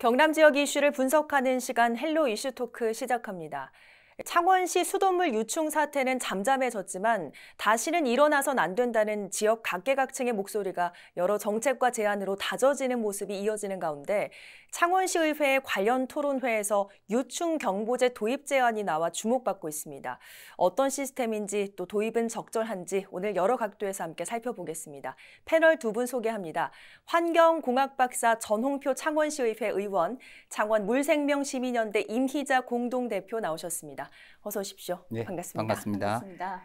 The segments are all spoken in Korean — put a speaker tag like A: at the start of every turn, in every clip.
A: 경남 지역 이슈를 분석하는 시간 헬로 이슈 토크 시작합니다. 창원시 수돗물 유충 사태는 잠잠해졌지만 다시는 일어나선 안 된다는 지역 각계각층의 목소리가 여러 정책과 제안으로 다져지는 모습이 이어지는 가운데 창원시의회 관련 토론회에서 유충 경보제 도입 제안이 나와 주목받고 있습니다. 어떤 시스템인지 또 도입은 적절한지 오늘 여러 각도에서 함께 살펴보겠습니다. 패널 두 분 소개합니다. 환경공학 박사 전홍표 창원시의회 의원, 창원 물생명시민연대 임희자 공동대표 나오셨습니다. 어서 오십시오. 네, 반갑습니다. 반갑습니다. 반갑습니다.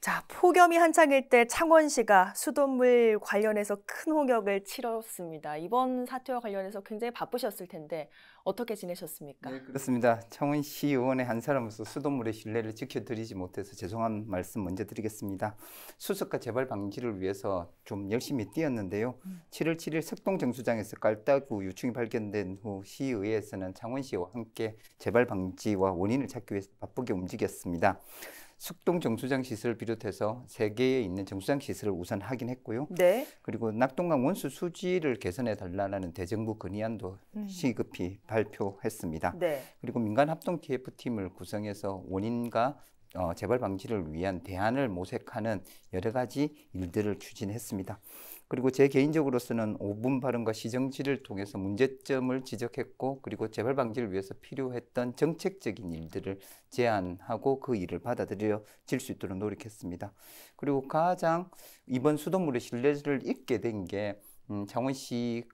A: 자, 폭염이 한창일 때 창원시가 수돗물 관련해서 큰 홍역을 치렀습니다. 이번 사태와 관련해서 굉장히 바쁘셨을 텐데 어떻게 지내셨습니까? 네, 그렇습니다.
B: 청원시 의원의 한 사람으로서 수돗물의 신뢰를 지켜드리지 못해서 죄송한 말씀 먼저 드리겠습니다. 수석과 재발 방지를 위해서 좀 열심히 뛰었는데요. 음. 7월 7일 석동정수장에서 깔따구 유충이 발견된 후 시의회에서는 창원시와 함께 재발 방지와 원인을 찾기 위해서 바쁘게 움직였습니다. 숙동 정수장 시설을 비롯해서 세 개에 있는 정수장 시설을 우선 확인했고요. 네. 그리고 낙동강 원수 수지를 개선해 달라는 대정부 건의안도 음. 시급히 발표했습니다. 네. 그리고 민간 합동 TF 팀을 구성해서 원인과 어, 재발 방지를 위한 대안을 모색하는 여러 가지 일들을 추진했습니다. 그리고 제 개인적으로서는 5분 발언과 시정지를 통해서 문제점을 지적했고 그리고 재발 방지를 위해서 필요했던 정책적인 일들을 제안하고 그 일을 받아들여질 수 있도록 노력했습니다. 그리고 가장 이번 수돗물의 신뢰를 잃게 된게 음, 장원시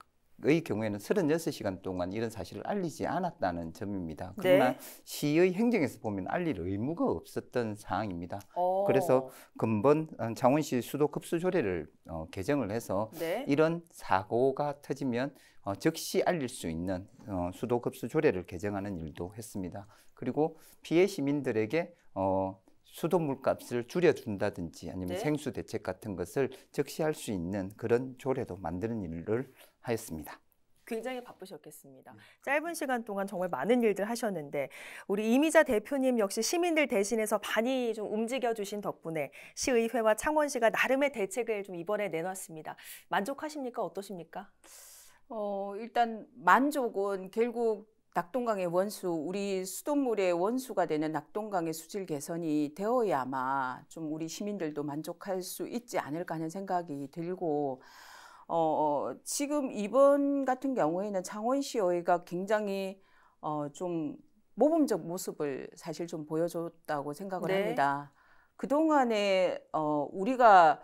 B: 의 경우에는 36시간 동안 이런 사실을 알리지 않았다는 점입니다. 네. 그러나 네. 시의 행정에서 보면 알릴 의무가 없었던 사항입니다. 오. 어. 그래서 금번 어, 장원시 수도 급수 조례를 어, 개정을 해서 네. 이런 사고가 터지면 어, 즉시 알릴 수 있는 어, 수도 급수 조례를 개정하는 일도 했습니다. 그리고 피해 시민들에게 어, 수도 물값을 줄여준다든지 아니면 네. 생수 대책 같은 것을 즉시 할 수 있는 그런 조례도 만드는 일을 하였습니다.
A: 굉장히 바쁘셨겠습니다. 네. 짧은 시간 동안 정말 많은 일들 하셨는데 우리 이미자 대표님 역시 시민들 대신해서 많이 좀 움직여 주신 덕분에 시의회와 창원시가 나름의 대책을 좀 이번에 내놨습니다. 만족하십니까? 어떠십니까? 어, 일단 만족은 결국 낙동강의 원수, 우리
C: 수돗물의 원수가 되는 낙동강의 수질 개선이 되어야만 좀 우리 시민들도 만족할 수 있지 않을까 하는 생각이 들고 어, 어, 지금 이번 같은 경우에는 창원시 의회가 굉장히 어, 좀 모범적 모습을 사실 좀 보여줬다고 생각을 네. 합니다. 그동안에 어, 우리가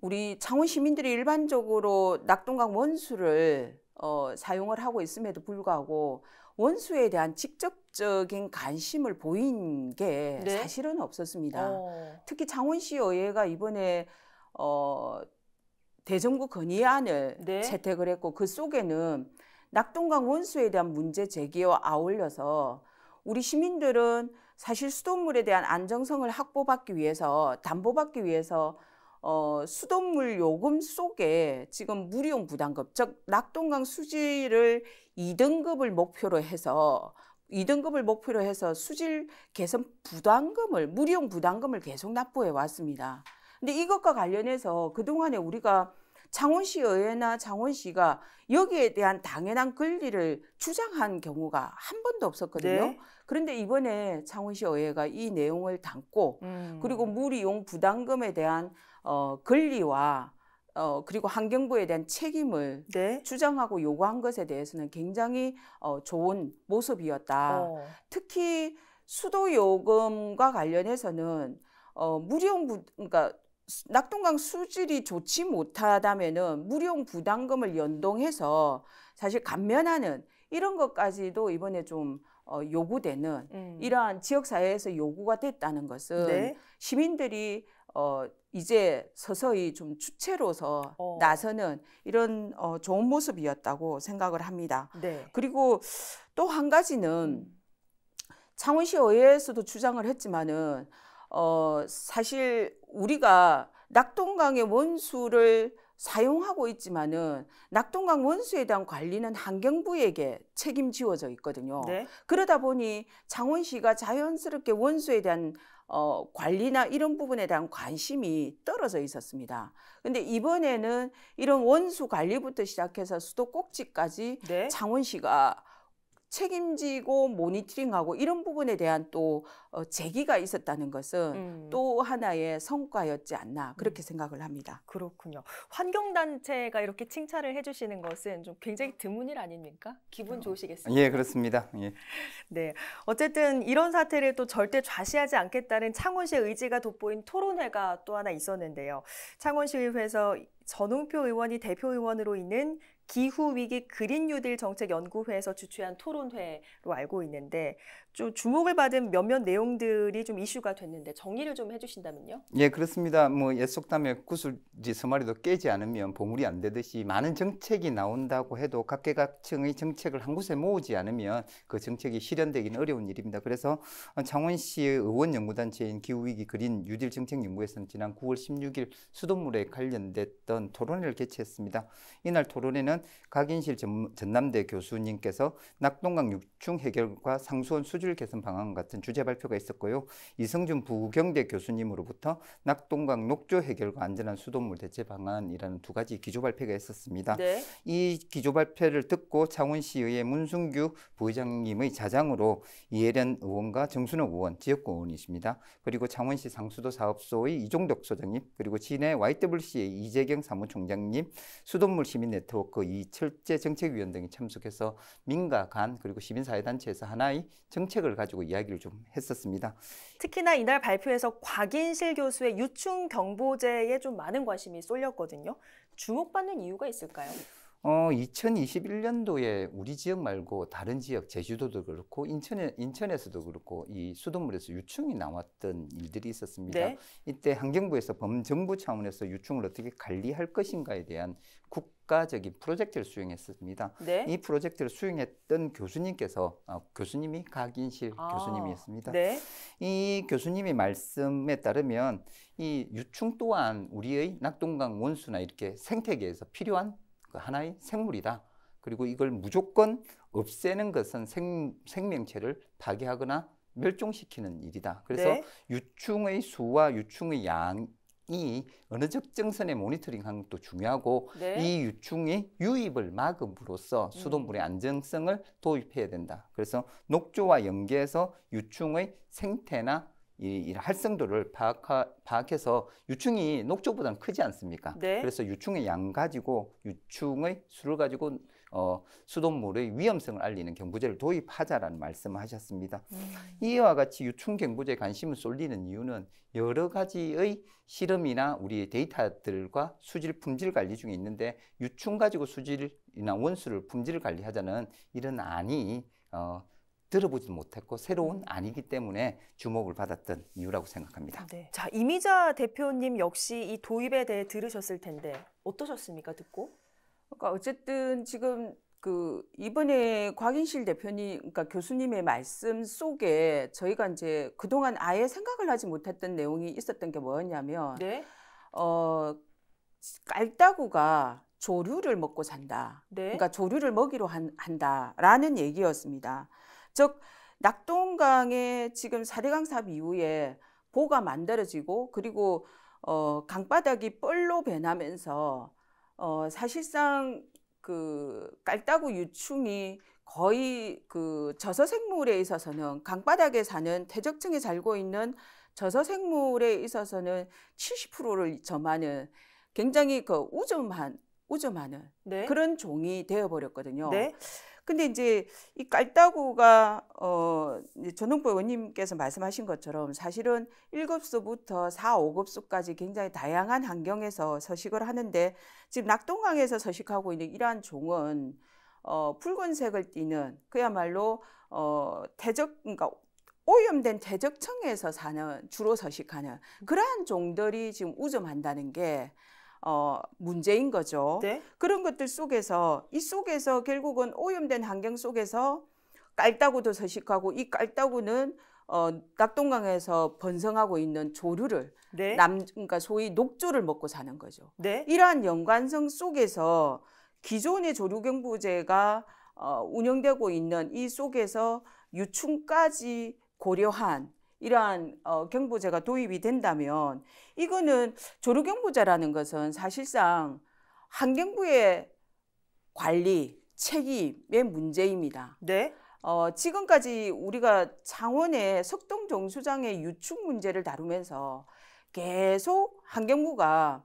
C: 우리 창원 시민들이 일반적으로 낙동강 원수를 어, 사용을 하고 있음에도 불구하고 원수에 대한 직접적인 관심을 보인 게 네? 사실은 없었습니다. 어. 특히 창원시 의회가 이번에 어, 대정부 건의안을 네. 채택을 했고 그 속에는 낙동강 원수에 대한 문제 제기와 아울려서 우리 시민들은 사실 수돗물에 대한 안정성을 확보받기 위해서 담보받기 위해서 어, 수돗물 요금 속에 지금 무료용 부담급 즉 낙동강 수질을 2등급을 목표로 해서 2등급을 목표로 해서 수질 개선 부담금을 무료용 부담금을 계속 납부해 왔습니다. 근데 이것과 관련해서 그동안에 우리가 창원시 의회나 창원시가 여기에 대한 당연한 권리를 주장한 경우가 한 번도 없었거든요. 네. 그런데 이번에 창원시 의회가 이 내용을 담고 음. 그리고 물이용 부담금에 대한 어, 권리와 어, 그리고 환경부에 대한 책임을 네? 주장하고 요구한 것에 대해서는 굉장히 어, 좋은 모습이었다. 어. 특히 수도 요금과 관련해서는 어, 물이용 부, 그러니까 낙동강 수질이 좋지 못하다면은 무료용 부담금을 연동해서 사실 감면하는 이런 것까지도 이번에 좀 어, 요구되는 음. 이러한 지역사회에서 요구가 됐다는 것은 네. 시민들이 어, 이제 서서히 좀 주체로서 어. 나서는 이런 어, 좋은 모습이었다고 생각을 합니다. 네. 그리고 또 한 가지는 음. 창원시의회에서도 주장을 했지만은 어, 사실 우리가 낙동강의 원수를 사용하고 있지만은 낙동강 원수에 대한 관리는 환경부에게 책임지어져 있거든요. 네. 그러다 보니 창원시가 자연스럽게 원수에 대한 어, 관리나 이런 부분에 대한 관심이 떨어져 있었습니다. 근데 이번에는 이런 원수 관리부터 시작해서 수도 꼭지까지 네. 창원시가 책임지고 모니터링하고 이런 부분에 대한 또 어, 제기가 있었다는 것은 음. 또 하나의 성과였지 않나 그렇게 음. 생각을
A: 합니다. 그렇군요. 환경단체가 이렇게 칭찬을 해주시는 것은 좀 굉장히 드문 일 아닙니까? 기분 어. 좋으시겠습니다. 예, 그렇습니다. 예. 네, 어쨌든 이런 사태를 또 절대 좌시하지 않겠다는 창원시 의지가 돋보인 토론회가 또 하나 있었는데요. 창원시의회에서 전웅표 의원이 대표 의원으로 있는 기후위기 그린뉴딜 정책연구회에서 주최한 토론회로 알고 있는데 좀 주목을 받은 몇몇 내용들이 좀 이슈가 됐는데 정리를 좀 해주신다면요?
B: 예, 그렇습니다. 뭐 옛속담에 구슬지 서마리도 깨지 않으면 보물이 안 되듯이 많은 정책이 나온다고 해도 각계각층의 정책을 한 곳에 모으지 않으면 그 정책이 실현되기는 어려운 일입니다. 그래서 창원시 의원 연구단체인 기후위기 그린 유딜 정책 연구에서는 지난 9월 16일 수돗물에 관련됐던 토론회를 개최했습니다. 이날 토론회는 각인실 전남대 교수님께서 낙동강 육충 해결과 상수원 수 수질 개선 방안 같은 주제 발표가 있었고요. 이성준 부경대 교수님으로부터 낙동강 녹조 해결과 안전한 수돗물 대체 방안이라는 두 가지 기조 발표가 있었습니다. 네. 이 기조 발표를 듣고 창원시의회 문승규 부의장님의 자장으로 이혜련 의원과 정순옥 의원, 지역구 의원이십니다. 그리고 창원시 상수도 사업소의 이종덕 소장님, 그리고 진해 YWC의 이재경 사무총장님, 수돗물 시민 네트워크 이철재 정책위원 등이 참석해서 민가, 간, 그리고 시민사회단체에서 하나의 정 정책을 가지고 이야기를 좀 했었습니다.
A: 특히나 이날 발표에서 곽인실 교수의 유충 경보제에 좀 많은 관심이 쏠렸거든요. 주목받는 이유가 있을까요?
B: 어, 2021년도에 우리 지역 말고 다른 지역, 제주도도 그렇고, 인천에, 인천에서도 그렇고, 이 수돗물에서 유충이 나왔던 일들이 있었습니다. 네. 이때 환경부에서 범정부 차원에서 유충을 어떻게 관리할 것인가에 대한 국가적인 프로젝트를 수행했습니다. 네. 이 프로젝트를 수행했던 교수님께서, 어, 교수님이 각인실 아, 교수님이었습니다. 네. 이 교수님의 말씀에 따르면, 이 유충 또한 우리의 낙동강 원수나 이렇게 생태계에서 필요한 그 하나의 생물이다. 그리고 이걸 무조건 없애는 것은 생, 생명체를 파괴하거나 멸종시키는 일이다. 그래서 네. 유충의 수와 유충의 양이 어느 적정선에 모니터링하 것도 중요하고 네. 이 유충의 유입을 막음으로써 음. 수돗물의 안정성을 도입해야 된다. 그래서 녹조와 연계해서 유충의 생태나 이할성도를 파악하, 파악 해서 유충이 녹조보다는 크지 않습니까? 네. 그래서 유충의 양 가지고 유충의 수를 가지고 어, 수돗물의 위험성을 알리는 경부제를 도입하자라는 말씀을 하셨습니다. 음. 이와 같이 유충 경부제에 관심을 쏠리는 이유는 여러 가지의 실험이나 우리의 데이터들과 수질 품질 관리 중에 있는데 유충 가지고 수질이나 원수를 품질 관리하자는 이런 안이 어, 들어보지 못했고 새로운 아니기 때문에 주목을 받았던 이유라고 생각합니다.
A: 네. 자 이미자 대표님 역시 이 도입에 대해 들으셨을 텐데 어떠셨습니까 듣고? 그러니까 어쨌든 지금 그
C: 이번에 곽인실 대표님 그러니까 교수님의 말씀 속에 저희가 이제 그동안 아예 생각을 하지 못했던 내용이 있었던 게 뭐였냐면 네? 어 깔따구가 조류를 먹고 산다. 네? 그러니까 조류를 먹이로 한, 한다라는 얘기였습니다. 즉낙동강에 지금 사대강 사업 이후에 보가 만들어지고 그리고 어, 강바닥이 뻘로 변하면서 어, 사실상 그 깔따구 유충이 거의 그 저서생물에 있어서는 강바닥에 사는 퇴적층에 살고 있는 저서생물에 있어서는 70%를 점하는 굉장히 그 우점한 우점하는 네. 그런 종이 되어버렸거든요. 네. 근데 이제 이 깔따구가 어 전홍보 의원님께서 말씀하신 것처럼 사실은 1급수부터 4, 5급수까지 굉장히 다양한 환경에서 서식을 하는데 지금 낙동강에서 서식하고 있는 이러한 종은 어 붉은색을 띠는 그야말로 어 태적 그러니까 오염된 대적층에서 사는 주로 서식하는 그러한 종들이 지금 우점한다는 게 어, 문제인 거죠. 네? 그런 것들 속에서 이 속에서 결국은 오염된 환경 속에서 깔따구도 서식하고 이 깔따구는 어, 낙동강에서 번성하고 있는 조류를 네? 남 그러니까 소위 녹조를 먹고 사는 거죠. 네? 이러한 연관성 속에서 기존의 조류경부제가 어, 운영되고 있는 이 속에서 유충까지 고려한 이러한 어, 경보제가 도입이 된다면 이거는 조류경보제라는 것은 사실상 환경부의 관리 책임의 문제입니다. 네. 어, 지금까지 우리가 창원의 석동 정수장의 유축 문제를 다루면서 계속 환경부가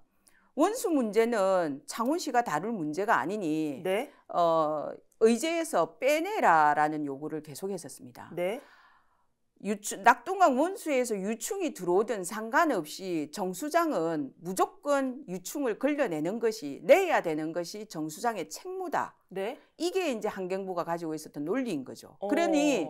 C: 원수 문제는 창원시가 다룰 문제가 아니니 네. 어, 의제에서 빼내라라는 요구를 계속했었습니다. 네. 유추, 낙동강 원수에서 유충이 들어오든 상관없이 정수장은 무조건 유충을 걸려내는 것이 내야 되는 것이 정수장의 책무다. 네? 이게 이제 환경부가 가지고 있었던 논리인 거죠. 어. 그러니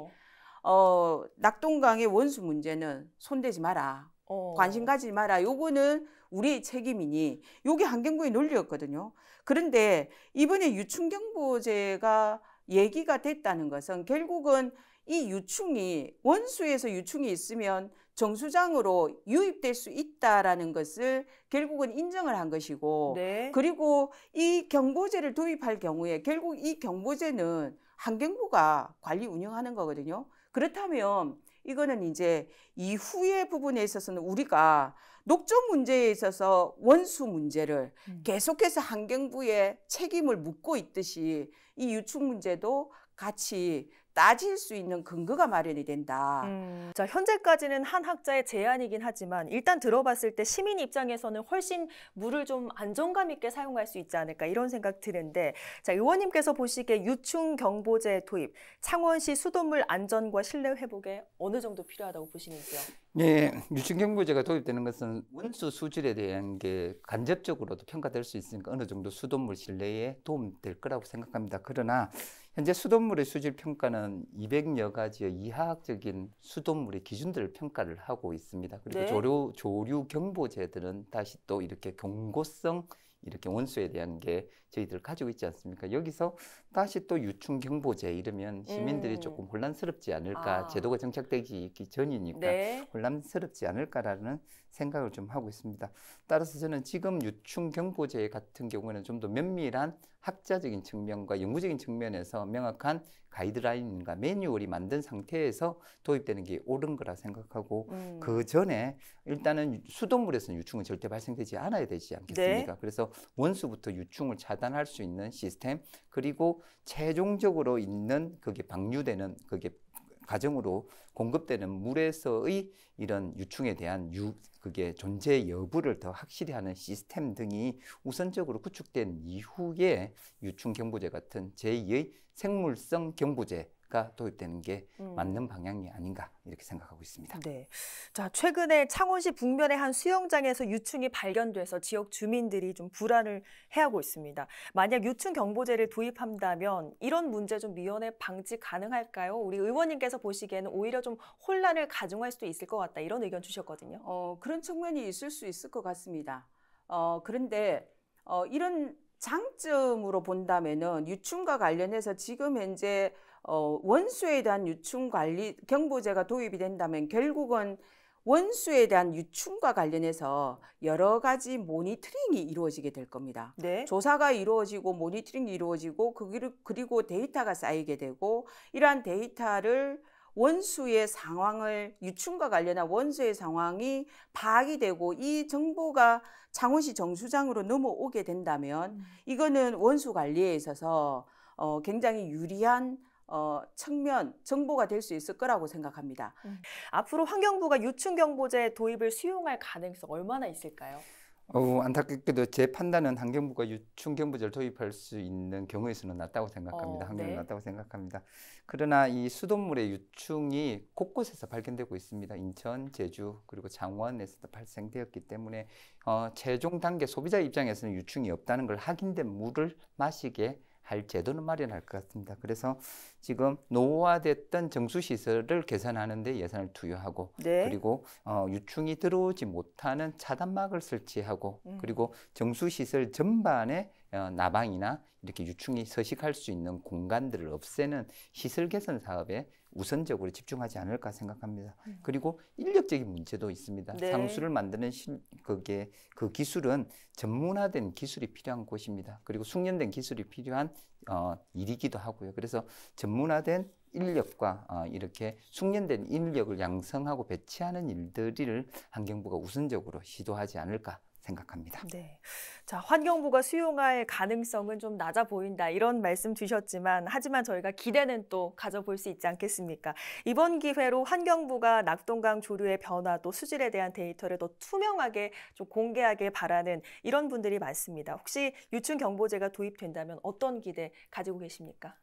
C: 어, 낙동강의 원수 문제는 손대지 마라. 어. 관심 가지 마라. 요거는 우리의 책임이니 요게 환경부의 논리였거든요. 그런데 이번에 유충 경보제가 얘기가 됐다는 것은 결국은 이 유충이 원수에서 유충이 있으면 정수장으로 유입될 수 있다라는 것을 결국은 인정을 한 것이고 네. 그리고 이 경보제를 도입할 경우에 결국 이 경보제는 환경부가 관리 운영하는 거거든요. 그렇다면 이거는 이제 이후의 부분에 있어서는 우리가 녹조 문제에 있어서 원수 문제를 음. 계속해서 환경부에 책임을 묻고 있듯이 이 유충
A: 문제도 같이 따질 수 있는 근거가 마련이 된다. 음. 자, 현재까지는 한 학자의 제안이긴 하지만 일단 들어봤을 때 시민 입장에서는 훨씬 물을 좀 안정감 있게 사용할 수 있지 않을까 이런 생각 드는데 자, 의원님께서 보시기에 유충 경보제 도입, 창원시 수돗물 안전과 신뢰 회복에 어느 정도 필요하다고 보시는지요?
B: 네, 유충 경보제가 도입되는 것은 원수 수질에 대한 게 간접적으로도 평가될 수 있으니까 어느 정도 수돗물 신뢰에 도움될 거라고 생각합니다. 그러나 현재 수돗물의 수질 평가는 200여 가지의 이화학적인 수돗물의 기준들을 평가를 하고 있습니다. 그리고 네. 조류 조류 경보제들은 다시 또 이렇게 경고성 이렇게 원소에 대한 게 저희들 가지고 있지 않습니까? 여기서 다시 또 유충 경보제 이러면 시민들이 음. 조금 혼란스럽지 않을까 아. 제도가 정착되기 전이니까 네. 혼란스럽지 않을까라는 생각을 좀 하고 있습니다. 따라서 저는 지금 유충 경보제 같은 경우에는 좀 더 면밀한 학자적인 측면과 연구적인 측면에서 명확한 가이드라인과 매뉴얼이 만든 상태에서 도입되는 게 옳은 거라 생각하고 음. 그 전에 일단은 수돗물에서는 유충은 절대 발생되지 않아야 되지 않겠습니까? 네. 그래서 원수부터 유충을 차단할 수 있는 시스템 그리고 최종적으로 있는 그게 방류되는 그게 과정으로 공급되는 물에서의 이런 유충에 대한 유, 그게 존재 여부를 더 확실히 하는 시스템 등이 우선적으로 구축된 이후에 유충 경보제 같은 제2의 생물성 경보제 가 도입되는 게 음. 맞는 방향이 아닌가 이렇게 생각하고 있습니다.
A: 네. 자, 최근에 창원시 북면의 한 수영장에서 유충이 발견돼서 지역 주민들이 좀 불안을 해하고 있습니다. 만약 유충 경보제를 도입한다면 이런 문제 좀 미연에 방지 가능할까요? 우리 의원님께서 보시기에는 오히려 좀 혼란을 가중할 수도 있을 것 같다 이런 의견 주셨거든요. 어, 그런 측면이 있을 수 있을 것 같습니다. 어,
C: 그런데 어, 이런 장점으로 본다면은 유충과 관련해서 지금 현재 어, 원수에 대한 유충 관리 경보제가 도입이 된다면 결국은 원수에 대한 유충과 관련해서 여러 가지 모니터링이 이루어지게 될 겁니다. 네. 조사가 이루어지고 모니터링이 이루어지고 그리고 데이터가 쌓이게 되고 이러한 데이터를 원수의 상황을 유충과 관련한 원수의 상황이 파악이 되고 이 정보가 창원시 정수장으로 넘어오게 된다면 음. 이거는 원수 관리에 있어서 어, 굉장히 유리한 어, 측면, 정보가 될 수 있을 거라고 생각합니다. 음. 앞으로
A: 환경부가 유충경보제 도입을 수용할 가능성 얼마나 있을까요?
B: 어, 안타깝게도 제 판단은 환경부가 유충경보제를 도입할 수 있는 경우에서는 낮다고 생각합니다. 어, 확률이 네. 낮다고 생각합니다. 그러나 이 수돗물의 유충이 곳곳에서 발견되고 있습니다. 인천, 제주 그리고 장원에서도 발생되었기 때문에 어, 최종 단계 소비자 입장에서는 유충이 없다는 걸 확인된 물을 마시게 할 제도는 마련할 것 같습니다. 그래서 지금 노후화됐던 정수시설을 개선하는 데 예산을 투여하고
A: 네. 그리고
B: 어, 유충이 들어오지 못하는 차단막을 설치하고 음. 그리고 정수시설 전반에 어, 나방이나 이렇게 유충이 서식할 수 있는 공간들을 없애는 시설 개선 사업에 우선적으로 집중하지 않을까 생각합니다. 음. 그리고 인력적인 문제도 있습니다. 네. 상수를 만드는 시, 그게 그 기술은 전문화된 기술이 필요한 곳입니다. 그리고 숙련된 기술이 필요한 어, 일이기도 하고요. 그래서 전문화된 인력과 어, 이렇게 숙련된 인력을 양성하고 배치하는 일들을 환경부가 우선적으로 시도하지 않을까 생각합니다.
A: 네. 자, 환경부가 수용할 가능성은 좀 낮아 보인다. 이런 말씀 주셨지만 하지만 저희가 기대는 또 가져볼 수 있지 않겠습니까? 이번 기회로 환경부가 낙동강 조류의 변화 또 수질에 대한 데이터를 더 투명하게 좀 공개하게 바라는 이런 분들이 많습니다. 혹시 유충 경보제가 도입된다면 어떤 기대 가지고 계십니까?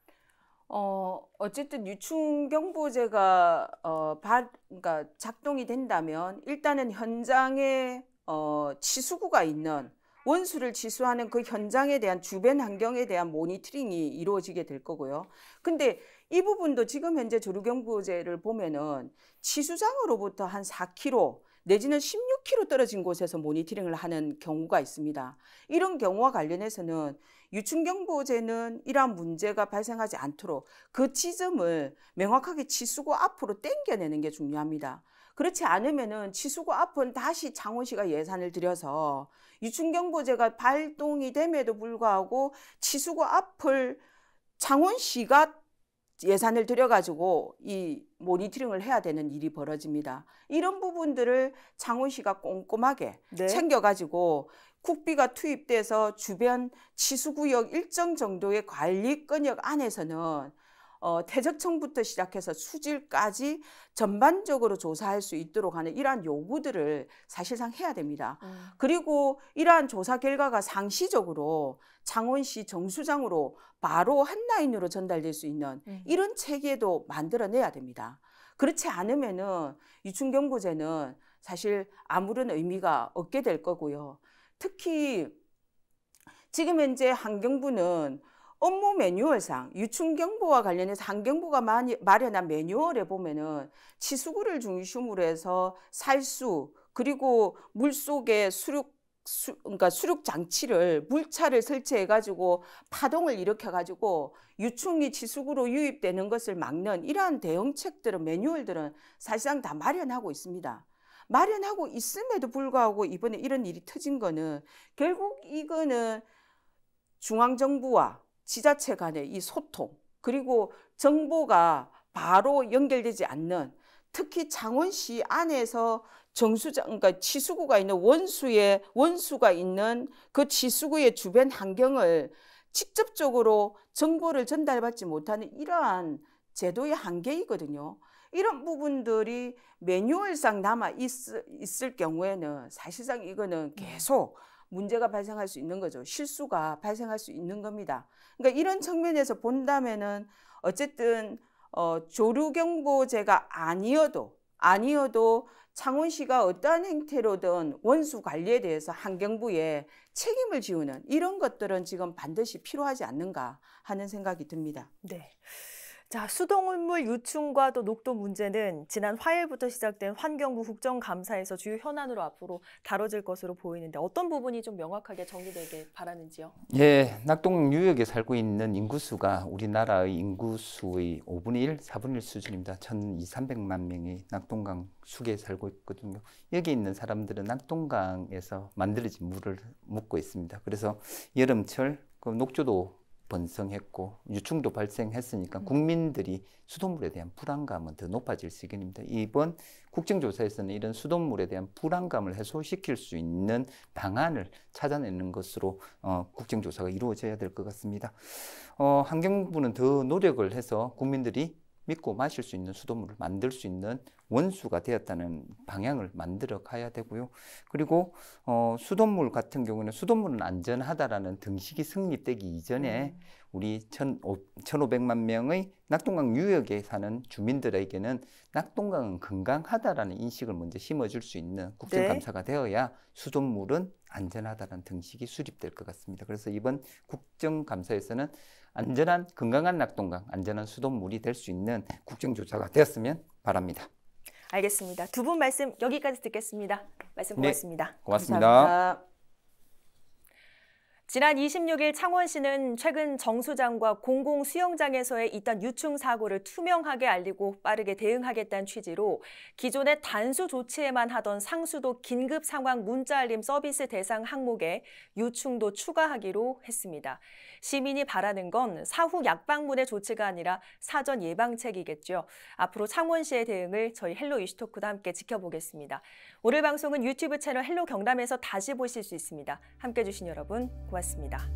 A: 어, 어쨌든 유충경보제가 어, 발, 그러니까
C: 작동이 된다면 일단은 현장에 어, 치수구가 있는 원수를 지수하는 그 현장에 대한 주변 환경에 대한 모니터링이 이루어지게 될 거고요. 근데 이 부분도 지금 현재 조류경보제를 보면은 치수장으로부터 한 4km 내지는 16km 떨어진 곳에서 모니터링을 하는 경우가 있습니다. 이런 경우와 관련해서는 유충경보제는 이러한 문제가 발생하지 않도록 그 지점을 명확하게 치수고 앞으로 땡겨내는 게 중요합니다. 그렇지 않으면은 지수고 아픈 다시 장원시가 예산을 들여서 유충경보제가 발동이 됨에도 불구하고 지수고 아플 장원시가 예산을 들여가지고 이 모니터링을 해야 되는 일이 벌어집니다. 이런 부분들을 장원시가 꼼꼼하게 네. 챙겨가지고 국비가 투입돼서 주변 지수구역 일정 정도의 관리 권역 안에서는 어, 퇴적층부터 시작해서 수질까지 전반적으로 조사할 수 있도록 하는 이러한 요구들을 사실상 해야 됩니다. 음. 그리고 이러한 조사 결과가 상시적으로 창원시 정수장으로 바로 한 라인으로 전달될 수 있는 음. 이런 체계도 만들어내야 됩니다. 그렇지 않으면은 유충경고제는 사실 아무런 의미가 없게 될 거고요. 특히 지금 현재 환경부는 업무 매뉴얼상 유충경보와 관련해서 한경보가 많이 마련한 매뉴얼에 보면은 치수구를 중심으로 해서 살수 그리고 물 속에 수륙 수, 그러니까 수륙 장치를 물차를 설치해 가지고 파동을 일으켜 가지고 유충이 지수구로 유입되는 것을 막는 이러한 대응책들은 매뉴얼들은 사실상 다 마련하고 있습니다. 마련하고 있음에도 불구하고 이번에 이런 일이 터진 거는 결국 이거는 중앙정부와 지자체 간의 이 소통 그리고 정보가 바로 연결되지 않는 특히 창원시 안에서 정수장 그러니까 치수구가 있는 원수의 원수가 있는 그 치수구의 주변 환경을 직접적으로 정보를 전달받지 못하는 이러한 제도의 한계이거든요. 이런 부분들이 매뉴얼상 남아 있, 있을 경우에는 사실상 이거는 음. 계속 문제가 발생할 수 있는 거죠. 실수가 발생할 수 있는 겁니다. 그러니까 이런 측면에서 본다면은 어쨌든 어, 조류경보제가 아니어도 아니어도 창원시가 어떠한 행태로든 원수 관리에 대해서 환경부에 책임을 지우는 이런 것들은 지금 반드시 필요하지 않는가 하는 생각이 듭니다. 네.
A: 자, 수돗물 유충과 또 녹도 문제는 지난 화요일부터 시작된 환경부 국정감사에서 주요 현안으로 앞으로 다뤄질 것으로 보이는데 어떤 부분이 좀 명확하게 정리되길 바라는지요?
B: 예, 낙동 뉴욕에 살고 있는 인구수가 우리나라의 인구수의 5분의 1, 4분의 1 수준입니다. 1 2 0 0만 명이 낙동강 수계에 살고 있거든요. 여기 있는 사람들은 낙동강에서 만들어진 물을 먹고 있습니다. 그래서 여름철 그 녹조도 번성했고 유충도 발생했으니까 음. 국민들이 수돗물에 대한 불안감은 더 높아질 시기입니다. 이번 국정조사에서는 이런 수돗물에 대한 불안감을 해소시킬 수 있는 방안을 찾아내는 것으로 어, 국정조사가 이루어져야 될 것 같습니다. 어, 환경부는 더 노력을 해서 국민들이 믿고 마실 수 있는 수돗물을 만들 수 있는 원수가 되었다는 방향을 만들어 가야 되고요. 그리고 어, 수돗물 같은 경우는 수돗물은 안전하다라는 등식이 승리되기 이전에 음. 우리 1,500만 명의 낙동강 유역에 사는 주민들에게는 낙동강은 건강하다라는 인식을 먼저 심어줄 수 있는 국정감사가 네. 되어야 수돗물은 안전하다는 등식이 수립될 것 같습니다. 그래서 이번 국정감사에서는 안전한 건강한 낙동강, 안전한 수돗물이 될 수 있는 국정조사가 되었으면 바랍니다.
A: 알겠습니다. 두 분 말씀 여기까지 듣겠습니다. 말씀 고맙습니다. 네, 고맙습니다 감사합니다. 지난 26일 창원시는 최근 정수장과 공공 수영장에서의 잇단 유충 사고를 투명하게 알리고 빠르게 대응하겠다는 취지로 기존의 단수 조치에만 하던 상수도 긴급 상황 문자 알림 서비스 대상 항목에 유충도 추가하기로 했습니다. 시민이 바라는 건 사후 약방문의 조치가 아니라 사전 예방책이겠죠. 앞으로 창원시의 대응을 저희 헬로 이슈토크도 함께 지켜보겠습니다. 오늘 방송은 유튜브 채널 헬로 경남에서 다시 보실 수 있습니다. 함께해 주신 여러분 고맙습니다.